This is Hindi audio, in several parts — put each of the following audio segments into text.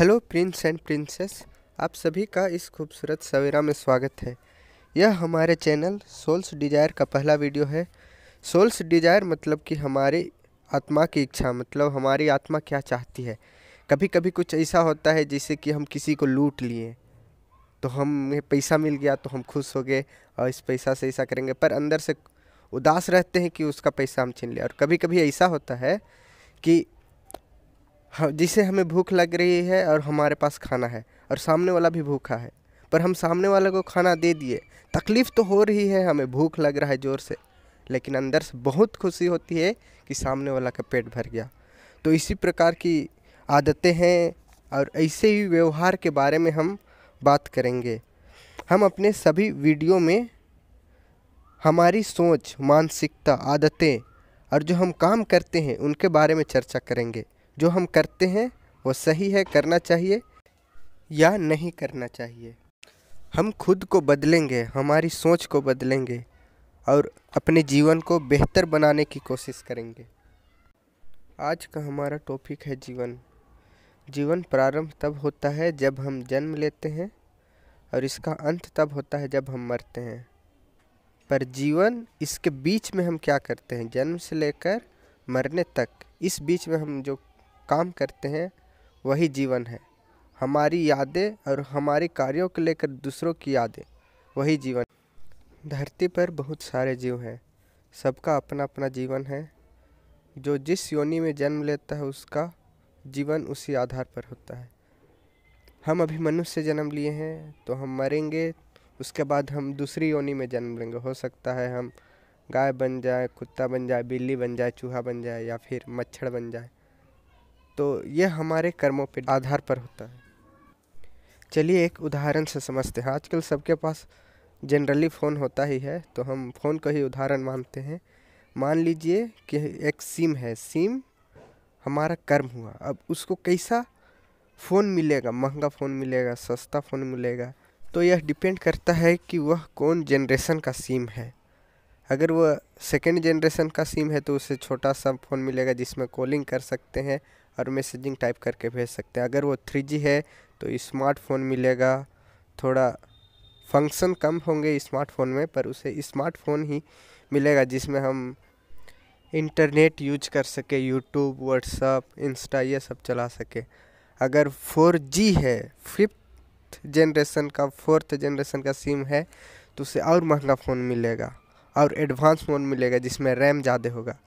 हेलो प्रिंस एंड प्रिंसेस आप सभी का इस खूबसूरत सवेरा में स्वागत है यह हमारे चैनल सोल्स डिजायर का पहला वीडियो है सोल्स डिजायर मतलब कि हमारी आत्मा की इच्छा मतलब हमारी आत्मा क्या चाहती है कभी कभी कुछ ऐसा होता है जैसे कि हम किसी को लूट लिए तो हमें पैसा मिल गया तो हम खुश हो गए और इस पैसा से ऐसा करेंगे पर अंदर से उदास रहते हैं कि उसका पैसा हम छीन लें और कभी कभी ऐसा होता है कि हाँ, जिसे हमें भूख लग रही है और हमारे पास खाना है और सामने वाला भी भूखा है पर हम सामने वाले को खाना दे दिए तकलीफ़ तो हो रही है हमें भूख लग रहा है ज़ोर से लेकिन अंदर से बहुत खुशी होती है कि सामने वाला का पेट भर गया तो इसी प्रकार की आदतें हैं और ऐसे ही व्यवहार के बारे में हम बात करेंगे हम अपने सभी वीडियो में हमारी सोच मानसिकता आदतें और जो हम काम करते हैं उनके बारे में चर्चा करेंगे जो हम करते हैं वो सही है करना चाहिए या नहीं करना चाहिए हम खुद को बदलेंगे हमारी सोच को बदलेंगे और अपने जीवन को बेहतर बनाने की कोशिश करेंगे आज का हमारा टॉपिक है जीवन जीवन प्रारंभ तब होता है जब हम जन्म लेते हैं और इसका अंत तब होता है जब हम मरते हैं पर जीवन इसके बीच में हम क्या करते हैं जन्म से लेकर मरने तक इस बीच में हम जो काम करते हैं वही जीवन है हमारी यादें और हमारे कार्यों को लेकर दूसरों की यादें वही जीवन धरती पर बहुत सारे जीव हैं सबका अपना अपना जीवन है जो जिस योनि में जन्म लेता है उसका जीवन उसी आधार पर होता है हम अभी मनुष्य से जन्म लिए हैं तो हम मरेंगे उसके बाद हम दूसरी योनि में जन्म लेंगे हो सकता है हम गाय बन जाए कुत्ता बन जाए बिल्ली बन जाए चूहा बन जाए या फिर मच्छर बन जाए तो यह हमारे कर्मों पर आधार पर होता है चलिए एक उदाहरण से समझते हैं आजकल सबके पास जनरली फ़ोन होता ही है तो हम फ़ोन का ही उदाहरण मानते हैं मान लीजिए कि एक सिम है सिम हमारा कर्म हुआ अब उसको कैसा फ़ोन मिलेगा महंगा फ़ोन मिलेगा सस्ता फ़ोन मिलेगा तो यह डिपेंड करता है कि वह कौन जनरेशन का सिम है अगर वह सेकेंड जनरेशन का सिम है तो उसे छोटा सा फ़ोन मिलेगा जिसमें कॉलिंग कर सकते हैं और मैसेजिंग टाइप करके भेज सकते हैं अगर वो थ्री है तो स्मार्टफोन मिलेगा थोड़ा फंक्शन कम होंगे स्मार्टफोन में पर उसे स्मार्टफोन ही मिलेगा जिसमें हम इंटरनेट यूज कर सके यूट्यूब व्हाट्सअप इंस्टा ये सब चला सके अगर 4G है फिफ्थ जनरेशन का फोर्थ जनरेशन का सिम है तो उसे और महंगा फ़ोन मिलेगा और एडवांस फ़ोन मिलेगा जिसमें रैम ज़्यादा होगा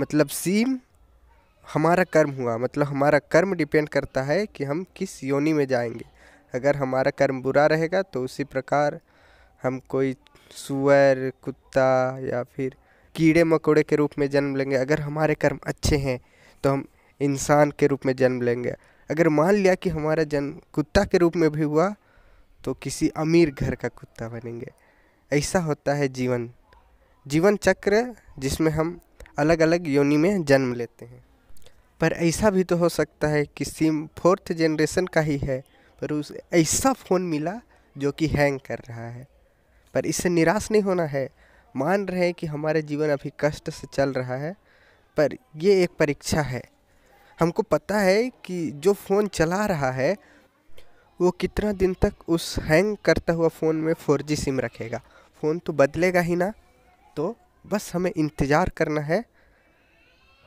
मतलब सिम हमारा कर्म हुआ मतलब हमारा कर्म डिपेंड करता है कि हम किस योनि में जाएंगे अगर हमारा कर्म बुरा रहेगा तो उसी प्रकार हम कोई सुअर कुत्ता या फिर कीड़े मकोड़े के रूप में जन्म लेंगे अगर हमारे कर्म अच्छे हैं तो हम इंसान के रूप में जन्म लेंगे अगर मान लिया कि हमारा जन्म कुत्ता के रूप में भी हुआ तो किसी अमीर घर का कुत्ता बनेंगे ऐसा होता है जीवन जीवन चक्र जिसमें हम अलग अलग योनि में जन्म लेते हैं पर ऐसा भी तो हो सकता है कि सिम फोर्थ जनरेशन का ही है पर उस ऐसा फ़ोन मिला जो कि हैंग कर रहा है पर इससे निराश नहीं होना है मान रहे हैं कि हमारा जीवन अभी कष्ट से चल रहा है पर ये एक परीक्षा है हमको पता है कि जो फ़ोन चला रहा है वो कितना दिन तक उस हैंग करता हुआ फ़ोन में फोर सिम रखेगा फ़ोन तो बदलेगा ही ना तो बस हमें इंतज़ार करना है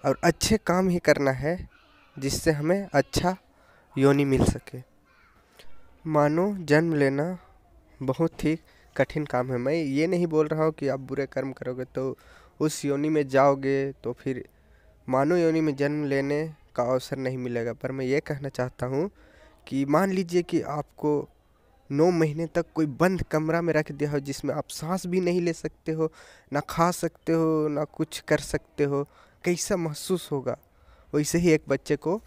और अच्छे काम ही करना है जिससे हमें अच्छा योनि मिल सके मानो जन्म लेना बहुत ही कठिन काम है मैं ये नहीं बोल रहा हूँ कि आप बुरे कर्म करोगे तो उस योनि में जाओगे तो फिर मानो योनि में जन्म लेने का अवसर नहीं मिलेगा पर मैं ये कहना चाहता हूँ कि मान लीजिए कि आपको नौ महीने तक कोई बंद कमरा में रख दिया हो जिसमें आप सांस भी नहीं ले सकते हो ना खा सकते हो ना कुछ कर सकते हो कैसा महसूस होगा वैसे ही एक बच्चे को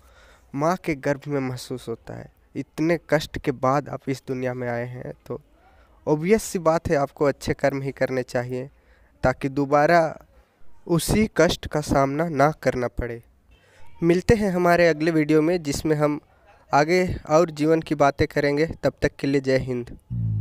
माँ के गर्भ में महसूस होता है इतने कष्ट के बाद आप इस दुनिया में आए हैं तो ओबियस सी बात है आपको अच्छे कर्म ही करने चाहिए ताकि दोबारा उसी कष्ट का सामना ना करना पड़े मिलते हैं हमारे अगले वीडियो में जिसमें हम आगे और जीवन की बातें करेंगे तब तक के लिए जय हिंद